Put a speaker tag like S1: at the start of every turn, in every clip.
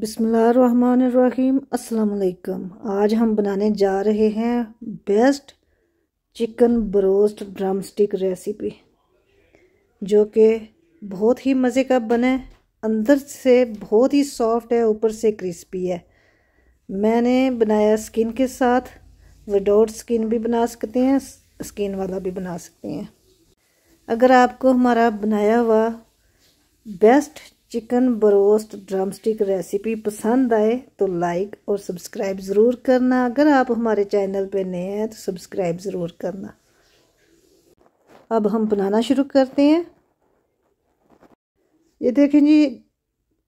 S1: बिसमीम अस्सलाम आज हम बनाने जा रहे हैं best chicken broast drumstick recipe जो कि बहुत ही मज़े का बने अंदर से बहुत ही सॉफ्ट है ऊपर से क्रिस्पी है मैंने बनाया स्किन के साथ विदाउट स्किन भी बना सकते हैं स्किन वाला भी बना सकते हैं अगर आपको हमारा बनाया हुआ best chicken broast drumstick recipe पसंद आए तो लाइक और सब्सक्राइब ज़रूर करना अगर आप हमारे चैनल पे नए हैं तो सब्सक्राइब ज़रूर करना अब हम बनाना शुरू करते हैं ये देखें जी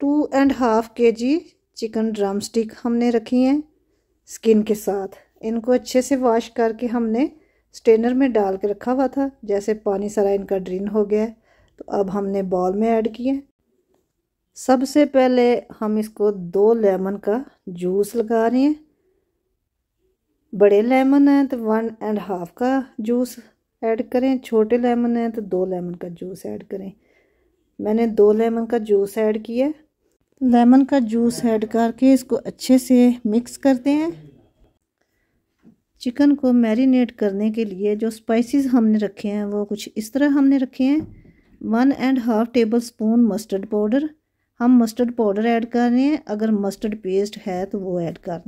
S1: टू एंड हाफ के जी चिकन ड्रमस्टिक हमने रखी हैं स्किन के साथ इनको अच्छे से वॉश करके हमने स्टेनर में डाल के रखा हुआ था जैसे पानी सारा इनका ड्रिन हो गया तो अब हमने बॉल में ऐड किए सबसे पहले हम इसको दो लेमन का जूस लगा रहे हैं बड़े लेमन हैं तो वन एंड हाफ का जूस ऐड करें छोटे लेमन हैं तो दो लेमन का जूस ऐड करें मैंने दो लेमन का जूस ऐड किया लेमन का जूस ऐड करके इसको अच्छे से मिक्स करते हैं चिकन को मैरिनेट करने के लिए जो स्पाइसेस हमने रखे हैं वो कुछ इस तरह हमने रखे हैं one and half tablespoon mustard powder हम मस्टर्ड पाउडर ऐड कर रहे हैं अगर मस्टर्ड पेस्ट है तो वो ऐड कर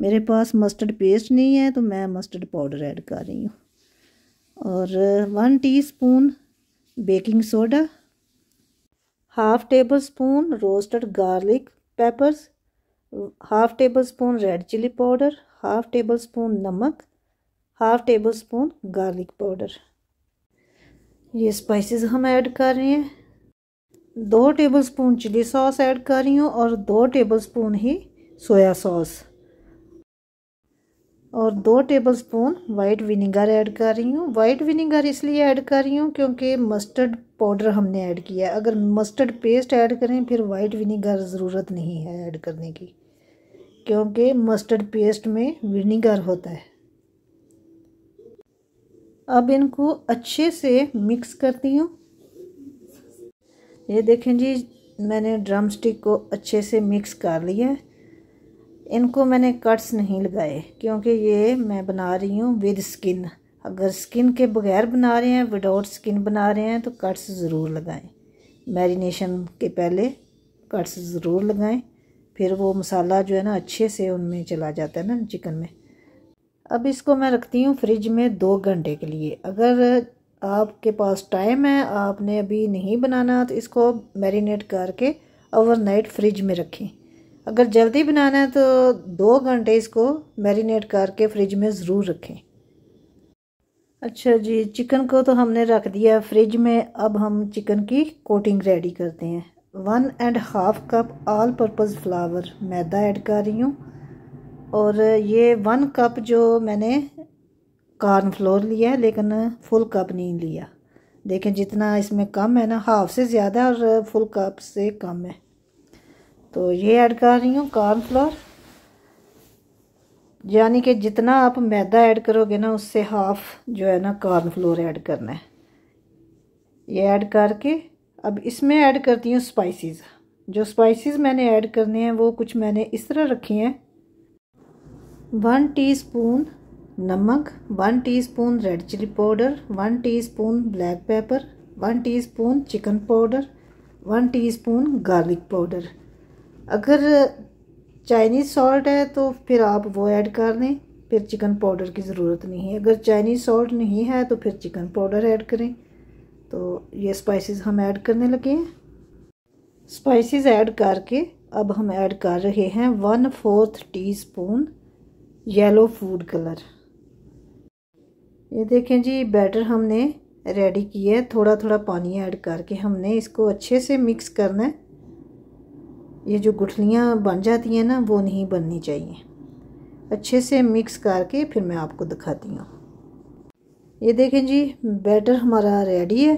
S1: मेरे पास मस्टर्ड पेस्ट नहीं है तो मैं मस्टर्ड पाउडर ऐड कर रही हूँ और one teaspoon baking soda half tablespoon roasted garlic peppers half tablespoon red chilli powder half tablespoon नमक half tablespoon garlic powder ये स्पाइसेस हम ऐड कर रहे हैं दो टेबलस्पून चिली सॉस ऐड कर रही हूँ और दो टेबलस्पून ही सोया सॉस और दो टेबलस्पून वाइट विनीगर ऐड कर रही हूँ वाइट विनीगर इसलिए ऐड कर रही हूँ क्योंकि मस्टर्ड पाउडर हमने ऐड किया है अगर मस्टर्ड पेस्ट ऐड करें फिर वाइट विनीगर ज़रूरत नहीं है ऐड करने की क्योंकि मस्टर्ड पेस्ट में विनीगर होता है अब इनको अच्छे से मिक्स करती हूँ ये देखें जी मैंने ड्रम स्टिक को अच्छे से मिक्स कर लिया इनको मैंने कट्स नहीं लगाए क्योंकि ये मैं बना रही हूँ विद स्किन अगर स्किन के बगैर बना रहे हैं विदाउट स्किन बना रहे हैं तो कट्स ज़रूर लगाएं मैरिनेशन के पहले कट्स ज़रूर लगाएं फिर वो मसाला जो है ना अच्छे से उनमें चला जाता है ना चिकन में अब इसको मैं रखती हूँ फ्रिज में दो घंटे के लिए अगर आपके पास टाइम है आपने अभी नहीं बनाना तो इसको मैरिनेट करके ओवरनाइट फ्रिज में रखें अगर जल्दी बनाना है तो दो घंटे इसको मैरिनेट करके फ्रिज में ज़रूर रखें अच्छा जी चिकन को तो हमने रख दिया फ्रिज में अब हम चिकन की कोटिंग रेडी करते हैं one and half cup all purpose flour मैदा ऐड कर रही हूँ और ये वन कप जो मैंने कॉर्नफ्लोर फ्लोर लिया है लेकिन फुल कप नहीं लिया देखें जितना इसमें कम है ना हाफ से ज़्यादा और फुल कप से कम है तो ये ऐड कर रही हूँ कॉर्नफ्लोर फ्लोर यानी कि जितना आप मैदा ऐड करोगे ना उससे हाफ जो है ना कॉर्नफ्लोर फ्लोर ऐड करना है ये ऐड करके अब इसमें ऐड करती हूँ स्पाइसेस जो स्पाइसेस मैंने ऐड करने हैं वो कुछ मैंने इस तरह रखी हैं वन टीस्पून नमक one teaspoon red chilli powder one teaspoon black pepper one teaspoon chicken powder one teaspoon garlic powder अगर चाइनीज़ uh, सॉल्ट है तो फिर आप वो ऐड कर दें फिर चिकन पाउडर की ज़रूरत नहीं है अगर चाइनीज़ सॉल्ट नहीं है तो फिर चिकन पाउडर ऐड करें तो ये स्पाइसेस हम ऐड करने लगे हैं स्पाइसेस ऐड करके अब हम ऐड कर रहे हैं one fourth teaspoon yellow food colour ये देखें जी बैटर हमने रेडी किया है थोड़ा थोड़ा पानी ऐड करके हमने इसको अच्छे से मिक्स करना है ये जो गुठलियाँ बन जाती हैं ना वो नहीं बननी चाहिए अच्छे से मिक्स करके फिर मैं आपको दिखाती हूँ ये देखें जी बैटर हमारा रेडी है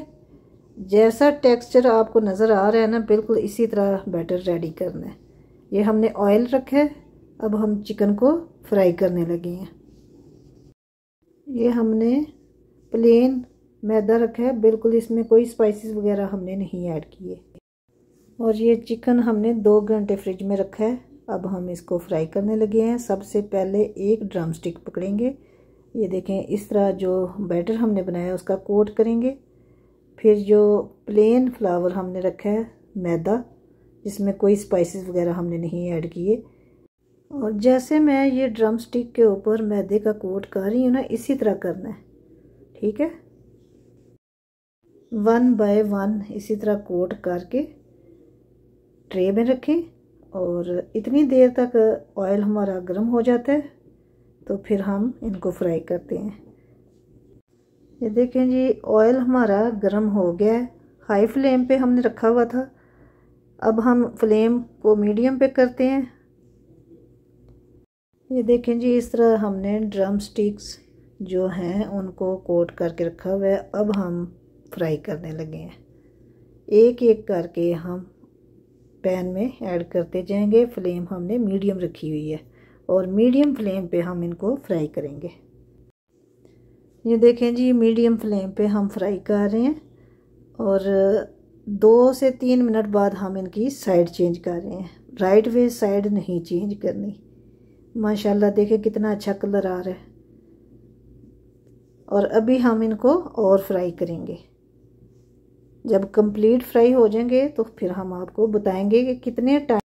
S1: जैसा टेक्सचर आपको नज़र आ रहा है ना बिल्कुल इसी तरह बैटर रेडी करना है ये हमने ऑयल रखा है अब हम चिकन को फ्राई करने लगे हैं ये हमने प्लेन मैदा रखा है बिल्कुल इसमें कोई स्पाइसेस वगैरह हमने नहीं ऐड किए और ये चिकन हमने दो घंटे फ्रिज में रखा है अब हम इसको फ्राई करने लगे हैं सबसे पहले एक ड्रम स्टिक पकड़ेंगे ये देखें इस तरह जो बैटर हमने बनाया उसका कोट करेंगे फिर जो प्लेन फ्लावर हमने रखा है मैदा जिसमें कोई स्पाइसेस वगैरह हमने नहीं ऐड किए और जैसे मैं ये ड्रम स्टिक के ऊपर मैदे का कोट कर रही हूँ ना इसी तरह करना है ठीक है वन बाय वन इसी तरह कोट करके ट्रे में रखें और इतनी देर तक ऑयल हमारा गर्म हो जाता है तो फिर हम इनको फ्राई करते हैं ये देखें जी ऑयल हमारा गर्म हो गया है हाई फ्लेम पे हमने रखा हुआ था अब हम फ्लेम को मीडियम पे करते हैं ये देखें जी इस तरह हमने ड्रम स्टिक्स जो हैं उनको कोट करके रखा हुआ है अब हम फ्राई करने लगे हैं एक एक करके हम पैन में ऐड करते जाएंगे फ्लेम हमने मीडियम रखी हुई है और मीडियम फ्लेम पे हम इनको फ्राई करेंगे ये देखें जी मीडियम फ्लेम पे हम फ्राई कर रहे हैं और दो से तीन मिनट बाद हम इनकी साइड चेंज कर रहे हैं राइट वे साइड नहीं चेंज करनी माशाल्लाह देखें कितना अच्छा कलर आ रहा है और अभी हम इनको और फ्राई करेंगे जब कंप्लीट फ्राई हो जाएंगे तो फिर हम आपको बताएंगे कि कितने टाइम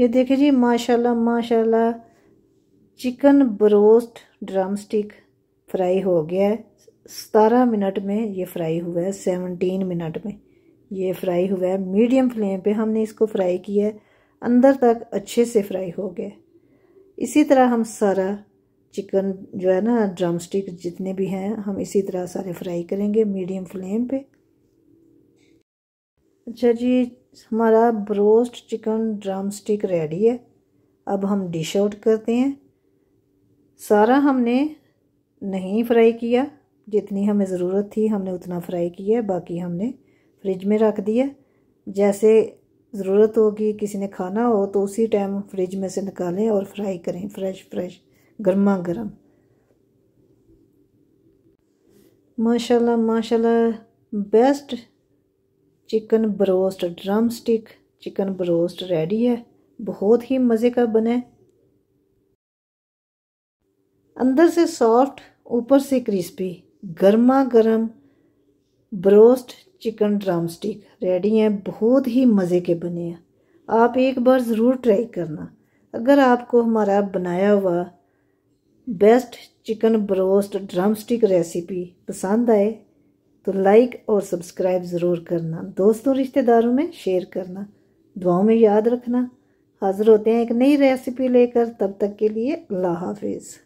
S1: ये देखिए जी माशाल्लाह माशाल्लाह chicken broast drumstick fry हो गया है सतारह मिनट में ये फ्राई हुआ है सेवनटीन मिनट में ये फ्राई हुआ है मीडियम फ्लेम पे हमने इसको फ्राई किया है अंदर तक अच्छे से फ्राई हो गया इसी तरह हम सारा चिकन जो है ना ड्रम स्टिक जितने भी हैं हम इसी तरह सारे फ्राई करेंगे मीडियम फ्लेम पे अच्छा जी हमारा broast chicken drumstick ready है अब हम डिश आउट करते हैं सारा हमने नहीं फ्राई किया जितनी हमें ज़रूरत थी हमने उतना फ्राई किया बाकी हमने फ्रिज में रख दिया जैसे ज़रूरत होगी किसी ने खाना हो तो उसी टाइम फ्रिज में से निकालें और फ्राई करें फ्रेश फ्रेश गर्मा गर्म माशाल्लाह माशाल्लाह best chicken broast drumstick chicken broast ready है बहुत ही मज़े का बने अंदर से सॉफ्ट ऊपर से क्रिस्पी गर्मा गर्म ब्रोस्ट चिकन स्टिक रेडी हैं बहुत ही मज़े के बने हैं आप एक बार ज़रूर ट्राई करना अगर आपको हमारा बनाया हुआ best chicken broast stick recipe पसंद आए तो लाइक और सब्सक्राइब ज़रूर करना दोस्तों रिश्तेदारों में शेयर करना दुआओं में याद रखना हाज़िर होते हैं एक नई रेसिपी लेकर तब तक के लिए अल्लाह हाफिज़